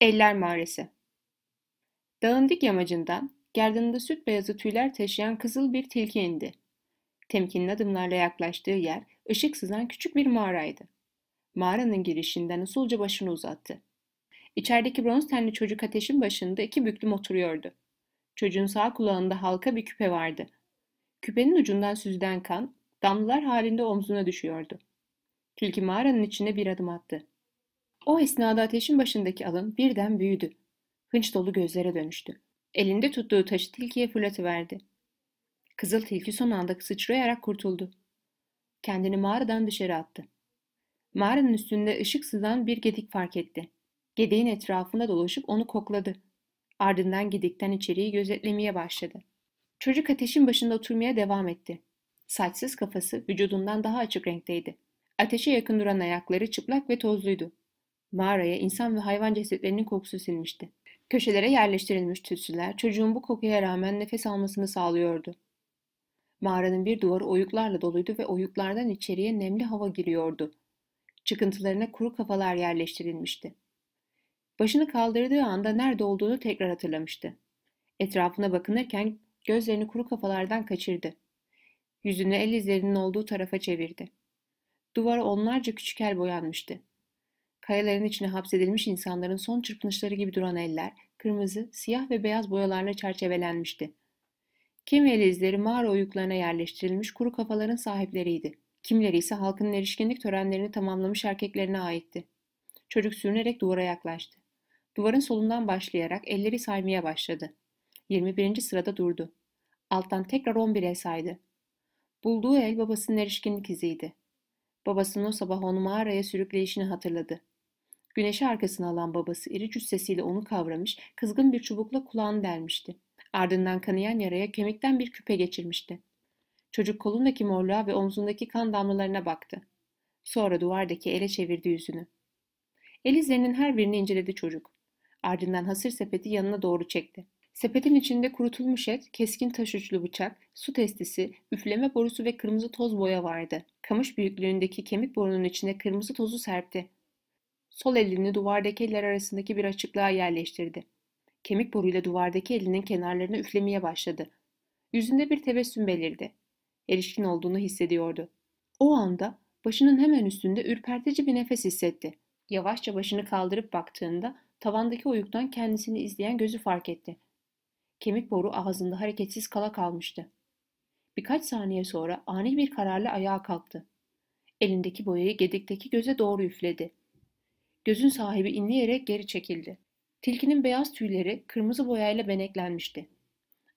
Eller Mağarası Dağın dik yamacından gerdanında süt beyazı tüyler taşıyan kızıl bir tilki indi. Temkinli adımlarla yaklaştığı yer ışık sızan küçük bir mağaraydı. Mağaranın girişinden usulca başını uzattı. İçerideki bronz tenli çocuk ateşin başında iki büklüm oturuyordu. Çocuğun sağ kulağında halka bir küpe vardı. Küpenin ucundan süzülen kan damlalar halinde omzuna düşüyordu. Tilki mağaranın içine bir adım attı. O esnada ateşin başındaki alın birden büyüdü. Hınç dolu gözlere dönüştü. Elinde tuttuğu taşı tilkiye fırlatıverdi. Kızıl tilki son anda sıçrayarak kurtuldu. Kendini mağaradan dışarı attı. Mağaranın üstünde ışık sızan bir gedik fark etti. Gedeğin etrafında dolaşıp onu kokladı. Ardından gedikten içeriği gözetlemeye başladı. Çocuk ateşin başında oturmaya devam etti. Saçsız kafası vücudundan daha açık renkteydi. Ateşe yakın duran ayakları çıplak ve tozluydu. Mağaraya insan ve hayvan cesetlerinin kokusu sinmişti. Köşelere yerleştirilmiş tütsüler çocuğun bu kokuya rağmen nefes almasını sağlıyordu. Mağaranın bir duvarı oyuklarla doluydu ve oyuklardan içeriye nemli hava giriyordu. Çıkıntılarına kuru kafalar yerleştirilmişti. Başını kaldırdığı anda nerede olduğunu tekrar hatırlamıştı. Etrafına bakınırken gözlerini kuru kafalardan kaçırdı. Yüzünü el izlerinin olduğu tarafa çevirdi. Duvara onlarca küçük el boyanmıştı. Kayaların içine hapsedilmiş insanların son çırpınışları gibi duran eller, kırmızı, siyah ve beyaz boyalarla çerçevelenmişti. Kimi el izleri mağara oyuklarına yerleştirilmiş kuru kafaların sahipleriydi. Kimleri ise halkın erişkinlik törenlerini tamamlamış erkeklerine aitti. Çocuk sürünerek duvara yaklaştı. Duvarın solundan başlayarak elleri saymaya başladı. 21. sırada durdu. Alttan tekrar 11 el saydı. Bulduğu el babasının erişkinlik iziydi. Babasının o sabah onu mağaraya sürükleyişini hatırladı. Güneşi arkasına alan babası iri cüssesiyle onu kavramış, kızgın bir çubukla kulağını delmişti. Ardından kanayan yaraya kemikten bir küpe geçirmişti. Çocuk kolundaki morluğa ve omzundaki kan damlalarına baktı. Sonra duvardaki ele çevirdi yüzünü. El izlerinin her birini inceledi çocuk. Ardından hasır sepeti yanına doğru çekti. Sepetin içinde kurutulmuş et, keskin taş uçlu bıçak, su testisi, üfleme borusu ve kırmızı toz boya vardı. Kamış büyüklüğündeki kemik borunun içine kırmızı tozu serpti Sol elini duvardaki eller arasındaki bir açıklığa yerleştirdi. Kemik boruyla duvardaki elinin kenarlarını üflemeye başladı. Yüzünde bir tebessüm belirdi. Erişkin olduğunu hissediyordu. O anda başının hemen üstünde ürpertici bir nefes hissetti. Yavaşça başını kaldırıp baktığında tavandaki oyuktan kendisini izleyen gözü fark etti. Kemik boru ağzında hareketsiz kala kalmıştı. Birkaç saniye sonra ani bir kararla ayağa kalktı. Elindeki boyayı gedikteki göze doğru üfledi. Gözün sahibi inleyerek geri çekildi. Tilkinin beyaz tüyleri kırmızı boyayla beneklenmişti.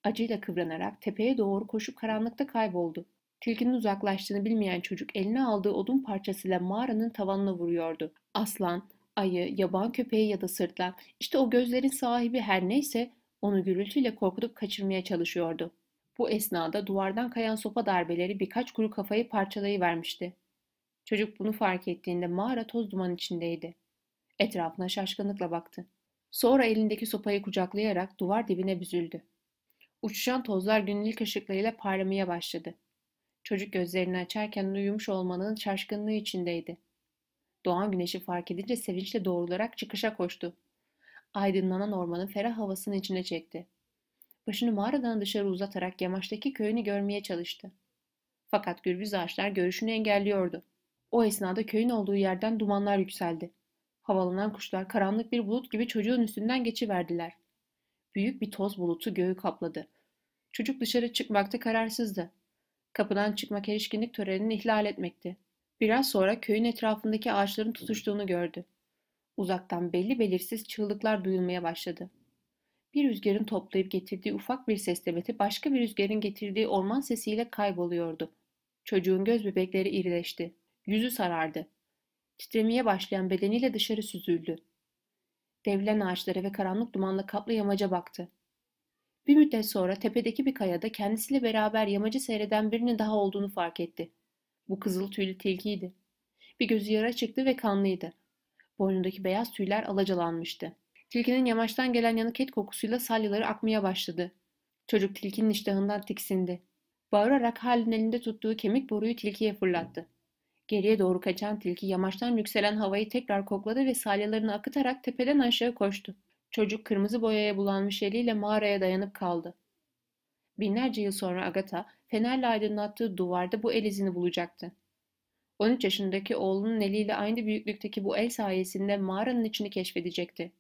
Acıyla kıvranarak tepeye doğru koşup karanlıkta kayboldu. Tilkinin uzaklaştığını bilmeyen çocuk eline aldığı odun parçasıyla mağaranın tavanına vuruyordu. Aslan, ayı, yaban köpeği ya da sırtlan, işte o gözlerin sahibi her neyse onu gürültüyle korkutup kaçırmaya çalışıyordu. Bu esnada duvardan kayan sopa darbeleri birkaç kuru kafayı parçalayıvermişti. Çocuk bunu fark ettiğinde mağara toz duman içindeydi. Etrafına şaşkınlıkla baktı. Sonra elindeki sopayı kucaklayarak duvar dibine büzüldü. Uçuşan tozlar günlük ilk ışıklarıyla parlamaya başladı. Çocuk gözlerini açarken uyumuş olmanın şaşkınlığı içindeydi. Doğan güneşi fark edince sevinçle doğrularak çıkışa koştu. Aydınlanan ormanın ferah havasını içine çekti. Başını mağaradan dışarı uzatarak yamaçtaki köyünü görmeye çalıştı. Fakat gürbüz ağaçlar görüşünü engelliyordu. O esnada köyün olduğu yerden dumanlar yükseldi. Havalanan kuşlar karanlık bir bulut gibi çocuğun üstünden geçiverdiler. Büyük bir toz bulutu göğü kapladı. Çocuk dışarı çıkmakta kararsızdı. Kapıdan çıkmak erişkinlik törenini ihlal etmekti. Biraz sonra köyün etrafındaki ağaçların tutuştuğunu gördü. Uzaktan belli belirsiz çığlıklar duyulmaya başladı. Bir rüzgarın toplayıp getirdiği ufak bir ses demeti başka bir rüzgarın getirdiği orman sesiyle kayboluyordu. Çocuğun göz bebekleri irileşti. Yüzü sarardı titremeye başlayan bedeniyle dışarı süzüldü. Devlen ağaçlara ve karanlık dumanla kaplı yamaca baktı. Bir müddet sonra tepedeki bir kayada kendisiyle beraber yamacı seyreden birinin daha olduğunu fark etti. Bu kızıl tüylü tilkiydi. Bir gözü yara çıktı ve kanlıydı. Boynundaki beyaz tüyler alacalanmıştı. Tilkinin yamaçtan gelen yanık et kokusuyla salyaları akmaya başladı. Çocuk tilkinin iştahından tiksindi. Bağırarak halin elinde tuttuğu kemik boruyu tilkiye fırlattı. Geriye doğru kaçan tilki yamaçtan yükselen havayı tekrar kokladı ve salyalarını akıtarak tepeden aşağı koştu. Çocuk kırmızı boyaya bulanmış eliyle mağaraya dayanıp kaldı. Binlerce yıl sonra Agatha, fenerle aydınlattığı duvarda bu el izini bulacaktı. 13 yaşındaki oğlunun eliyle aynı büyüklükteki bu el sayesinde mağaranın içini keşfedecekti.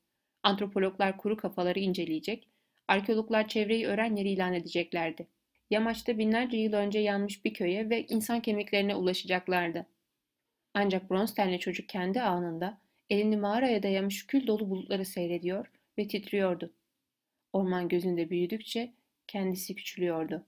Antropologlar kuru kafaları inceleyecek, arkeologlar çevreyi öğren ilan edeceklerdi. Yamaçta binlerce yıl önce yanmış bir köye ve insan kemiklerine ulaşacaklardı. Ancak Bronsten'le çocuk kendi anında elini mağaraya dayamış kül dolu bulutları seyrediyor ve titriyordu. Orman gözünde büyüdükçe kendisi küçülüyordu.